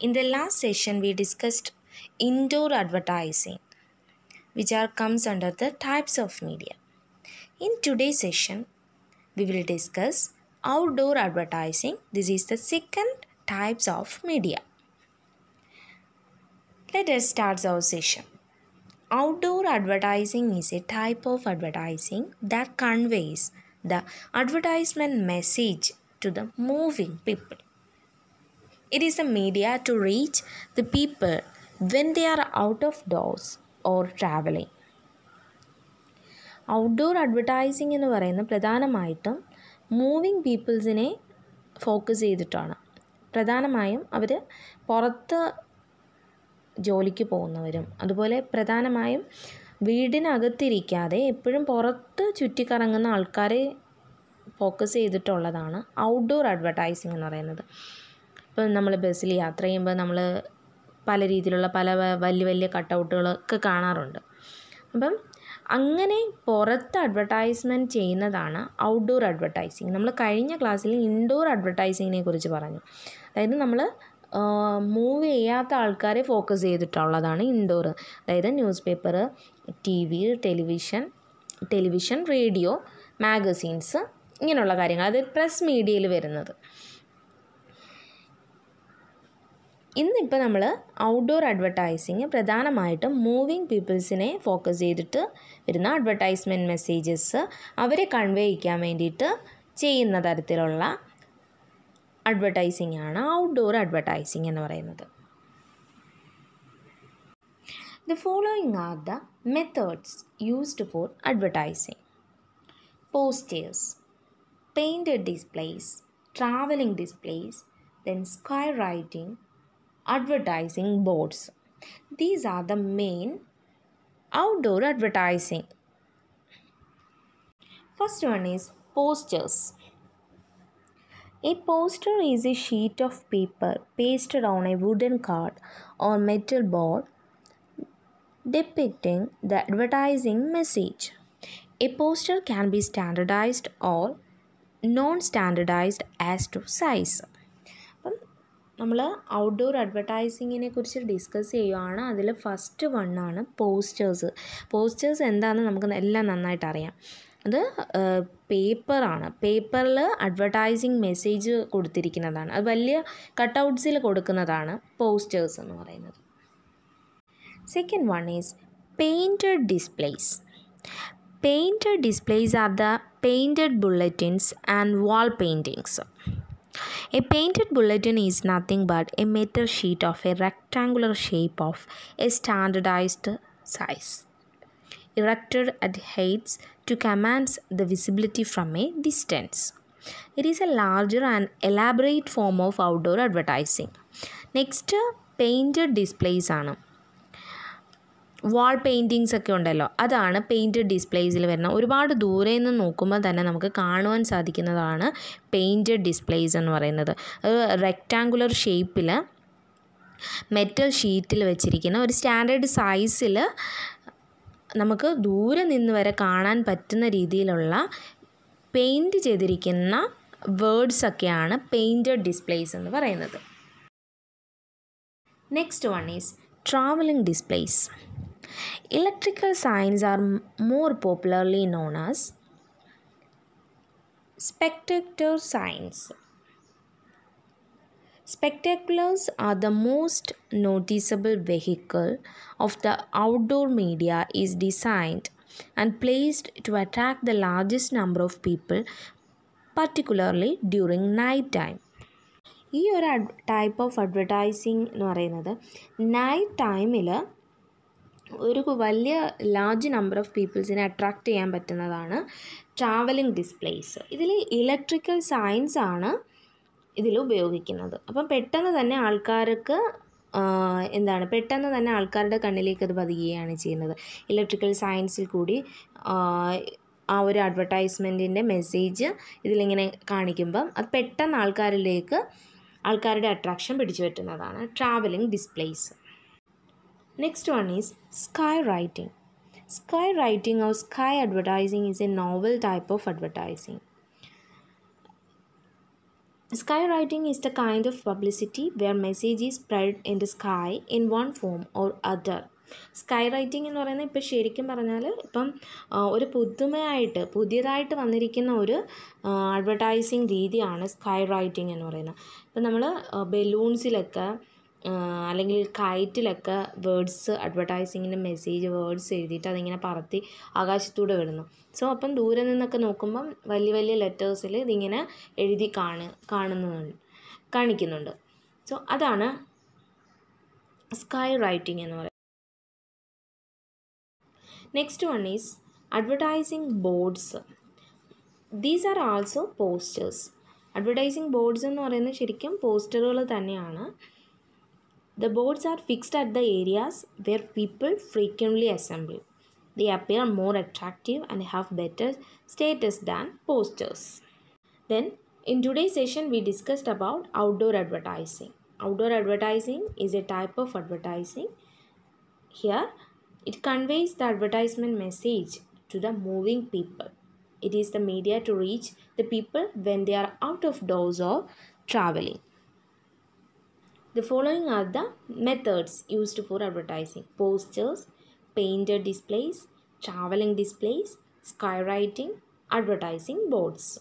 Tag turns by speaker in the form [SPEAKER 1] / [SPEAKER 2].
[SPEAKER 1] In the last session, we discussed indoor advertising, which are, comes under the types of media. In today's session, we will discuss outdoor advertising. This is the second types of media. Let us start our session. Outdoor advertising is a type of advertising that conveys the advertisement message to the moving people. It is a media to reach the people when they are out of doors or traveling. Outdoor advertising എന്ന് പറയുന്ന പ്രധാനമായിട്ടും moving പീപ്പിൾസിനെ focus ചെയ്തിട്ടാണ് പ്രധാനമായും അവർ പുറത്ത് ജോലിക്ക് പോകുന്നവരും അതുപോലെ പ്രധാനമായും വീടിനകത്തിരിക്കാതെ എപ്പോഴും പുറത്ത് ചുറ്റിക്കറങ്ങുന്ന ആൾക്കാരെ ഫോക്കസ് ചെയ്തിട്ടുള്ളതാണ് ഔട്ട്ഡോർ അഡ്വർടൈസിംഗ് എന്ന് പറയുന്നത് ഇപ്പം നമ്മൾ ബസ്സിൽ യാത്ര ചെയ്യുമ്പോൾ നമ്മൾ പല രീതിയിലുള്ള പല വലിയ വലിയ കട്ടൗട്ടുകളൊക്കെ കാണാറുണ്ട് അപ്പം അങ്ങനെ പുറത്ത് അഡ്വർടൈസ്മെൻറ്റ് ചെയ്യുന്നതാണ് ഔട്ട്ഡോർ അഡ്വർടൈസിങ് നമ്മൾ കഴിഞ്ഞ ക്ലാസ്സിൽ ഇൻഡോർ അഡ്വർടൈസിങ്ങിനെ കുറിച്ച് പറഞ്ഞു അതായത് നമ്മൾ മൂവ് ചെയ്യാത്ത ആൾക്കാരെ ഫോക്കസ് ചെയ്തിട്ടുള്ളതാണ് ഇൻഡോർ അതായത് newspaper T V television television radio magazines ഇങ്ങനെയുള്ള കാര്യങ്ങൾ അത് പ്രസ് മീഡിയയിൽ വരുന്നത് ഇന്നിപ്പോൾ നമ്മൾ ഔട്ട്ഡോർ അഡ്വർടൈസിങ് പ്രധാനമായിട്ടും മൂവിങ് പീപ്പിൾസിനെ ഫോക്കസ് ചെയ്തിട്ട് വരുന്ന അഡ്വർടൈസ്മെൻറ്റ് മെസ്സേജസ് അവരെ കൺവേ ചെയ്യാൻ വേണ്ടിയിട്ട് ചെയ്യുന്ന തരത്തിലുള്ള അഡ്വർടൈസിംഗ് ആണ് ഔട്ട്ഡോർ അഡ്വർടൈസിംഗ് എന്ന് പറയുന്നത് the following are the methods used for advertising posters painted displays travelling displays then square writing advertising boards. These are the main outdoor advertising. First one is posters. A poster is a sheet of paper pasted on a wooden card or metal board depicting the advertising message. A poster can be standardized or non standardized as to size. നമ്മൾ outdoor അഡ്വർടൈസിങ്ങിനെ കുറിച്ച് discuss ചെയ്യുവാണ് അതിൽ first വണ്ണാണ് posters posters എന്താണെന്ന് നമുക്ക് എല്ലാം നന്നായിട്ട് അറിയാം അത് പേപ്പറാണ് പേപ്പറിൽ അഡ്വർടൈസിങ് മെസ്സേജ് കൊടുത്തിരിക്കുന്നതാണ് അത് വലിയ കട്ടൗട്ട്സിൽ കൊടുക്കുന്നതാണ് പോസ്റ്റേഴ്സ് എന്ന് പറയുന്നത് second one is painted displays painted displays are the painted bulletins and wall paintings A painted bulletin is nothing but a metal sheet of a rectangular shape of a standardized size, erected at heights to command the visibility from a distance. It is a larger and elaborate form of outdoor advertising. Next, painted displays are. Wall paintings ഒക്കെ ഉണ്ടല്ലോ അതാണ് painted ഡിസ്പ്ലേസിൽ വരുന്ന ഒരുപാട് ദൂരെ നിന്ന് നോക്കുമ്പോൾ തന്നെ നമുക്ക് കാണുവാൻ സാധിക്കുന്നതാണ് പെയിൻറ്റഡ് ഡിസ്പ്ലേസ് എന്ന് പറയുന്നത് അത് റെക്റ്റാങ്കുലർ ഷേപ്പിൽ മെറ്റൽ ഷീറ്റിൽ വെച്ചിരിക്കുന്ന ഒരു സ്റ്റാൻഡേർഡ് സൈസിൽ നമുക്ക് ദൂരെ നിന്ന് വരെ കാണാൻ പറ്റുന്ന രീതിയിലുള്ള പെയിൻറ്റ് ചെയ്തിരിക്കുന്ന വേർഡ്സ് ഒക്കെയാണ് പെയിൻറ്റഡ് ഡിസ്പ്ലേസ് എന്ന് പറയുന്നത് next one is travelling displays Electrical signs are more popularly known as spectator signs. Spectaculars are the most noticeable vehicle of the outdoor media is designed and placed to attract the largest number of people, particularly during night time. ഈ ഒരു type of advertising എന്ന് പറയുന്നത് night ടൈമിൽ ഒരു വലിയ large number of പീപ്പിൾസിനെ attract ചെയ്യാൻ പറ്റുന്നതാണ് ട്രാവലിംഗ് ഡിസ്പ്ലേസ് ഇതിൽ ഇലക്ട്രിക്കൽ സയൻസ് ആണ് ഇതിൽ ഉപയോഗിക്കുന്നത് അപ്പം പെട്ടെന്ന് തന്നെ ആൾക്കാർക്ക് എന്താണ് പെട്ടെന്ന് തന്നെ ആൾക്കാരുടെ കണ്ണിലേക്ക് അത് പതിയുകയാണ് ചെയ്യുന്നത് ഇലക്ട്രിക്കൽ സയൻസിൽ കൂടി ആ ഒരു അഡ്വർടൈസ്മെൻറ്റിൻ്റെ മെസ്സേജ് ഇതിലിങ്ങനെ കാണിക്കുമ്പം അത് പെട്ടെന്ന് ആൾക്കാരിലേക്ക് ആൾക്കാരുടെ അട്രാക്ഷൻ പിടിച്ചു പറ്റുന്നതാണ് travelling displays Next one is sky writing. Sky writing or sky advertising is a novel type of advertising. Skywriting is the kind of publicity where message is spread in the sky in one form or other. Sky writing എന്ന് പറയുന്നത് ഇപ്പോൾ ശരിക്കും പറഞ്ഞാൽ ഇപ്പം ഒരു പുതുമയായിട്ട് പുതിയതായിട്ട് വന്നിരിക്കുന്ന ഒരു അഡ്വർടൈസിങ് രീതിയാണ് സ്കൈ റൈറ്റിംഗ് എന്ന് പറയുന്നത് ഇപ്പം നമ്മൾ ബലൂൺസിലൊക്കെ അല്ലെങ്കിൽ കയറ്റിലൊക്കെ വേർഡ്സ് അഡ്വർടൈസിങ്ങിൻ്റെ മെസ്സേജ് വേർഡ്സ് എഴുതിയിട്ട് അതിങ്ങനെ പറത്തി ആകാശത്തൂടെ വിടുന്നു സോ അപ്പം ദൂരെ നിന്നൊക്കെ നോക്കുമ്പം വലിയ വലിയ ലെറ്റേഴ്സിൽ ഇതിങ്ങനെ എഴുതി കാണ കാണുന്നു കാണിക്കുന്നുണ്ട് സോ അതാണ് സ്കൈ റൈറ്റിംഗ് എന്ന് പറയുന്നത് next one is advertising boards these are also posters advertising boards എന്ന് പറയുന്നത് ശരിക്കും പോസ്റ്ററുകൾ തന്നെയാണ് The boards are fixed at the areas where people frequently assemble. They appear more attractive and have better status than posters. Then, in today's session, we discussed about outdoor advertising. Outdoor advertising is a type of advertising. Here, it conveys the advertisement message to the moving people. It is the media to reach the people when they are out of doors or traveling. The following are the methods used for advertising. Posters, painted displays, traveling displays, skywriting, advertising boards.